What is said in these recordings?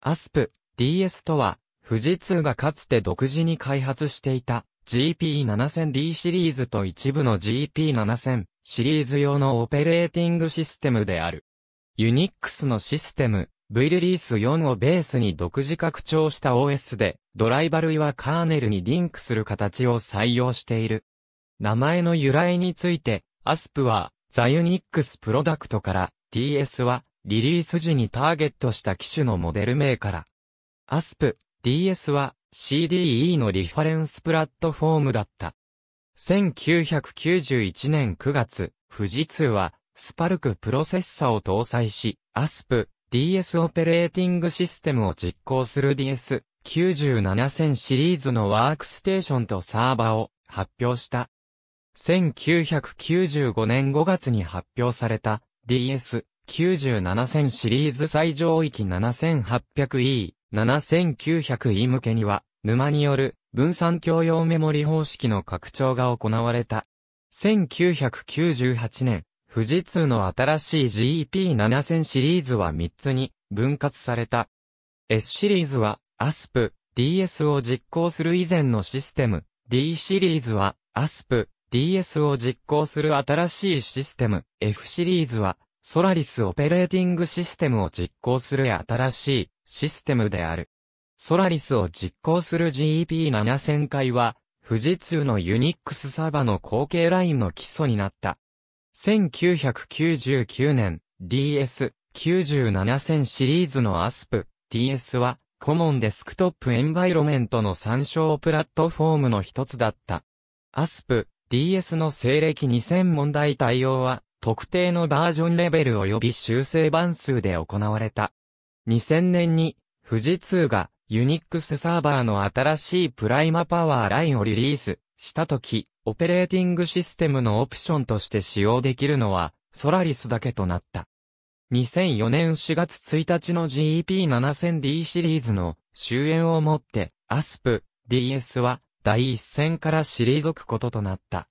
アスプ DS とは、富士通がかつて独自に開発していた GP7000D シリーズと一部の GP7000 シリーズ用のオペレーティングシステムである。ユニックスのシステム V リリース4をベースに独自拡張した OS で、ドライバ類はカーネルにリンクする形を採用している。名前の由来について、アスプは、ザユニックスプロダクトから、d s は、リリース時にターゲットした機種のモデル名から。ASP、DS は CDE のリファレンスプラットフォームだった。1991年9月、富士通は、スパルクプロセッサを搭載し、ASP、DS オペレーティングシステムを実行する DS、97000シリーズのワークステーションとサーバを発表した。1995年5月に発表された DS 97戦シリーズ最上域 7800E、7900E 向けには、沼による分散共用メモリ方式の拡張が行われた。1998年、富士通の新しい GEP7000 シリーズは3つに分割された。S シリーズは ASP、DS を実行する以前のシステム。D シリーズは ASP、DS を実行する新しいシステム。F シリーズはソラリスオペレーティングシステムを実行する新しいシステムである。ソラリスを実行する GEP7000 回は、富士通のユニックスサーバの後継ラインの基礎になった。1999年、DS97000 シリーズの ASP、d s は、コモンデスクトップエンバイロメントの参照プラットフォームの一つだった。ASP、DS の西暦2000問題対応は、特定のバージョンレベル及び修正番数で行われた。2000年に、富士通が、ユニックスサーバーの新しいプライマパワーラインをリリースしたとき、オペレーティングシステムのオプションとして使用できるのは、ソラリスだけとなった。2004年4月1日の GEP7000D シリーズの終焉をもって、ASP、DS は第一線から退くこととなった。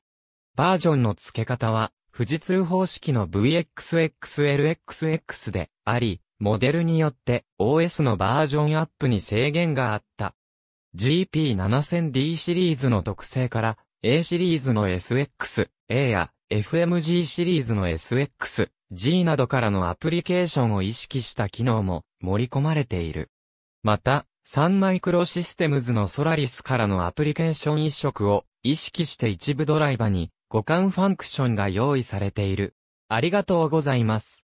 バージョンの付け方は、富士通方式の VXXLXX であり、モデルによって OS のバージョンアップに制限があった。GP7000D シリーズの特性から A シリーズの SX、A や FMG シリーズの SX、G などからのアプリケーションを意識した機能も盛り込まれている。また、サンマイクロシステムズのソラリスからのアプリケーション移植を意識して一部ドライバに互換ファンクションが用意されている。ありがとうございます。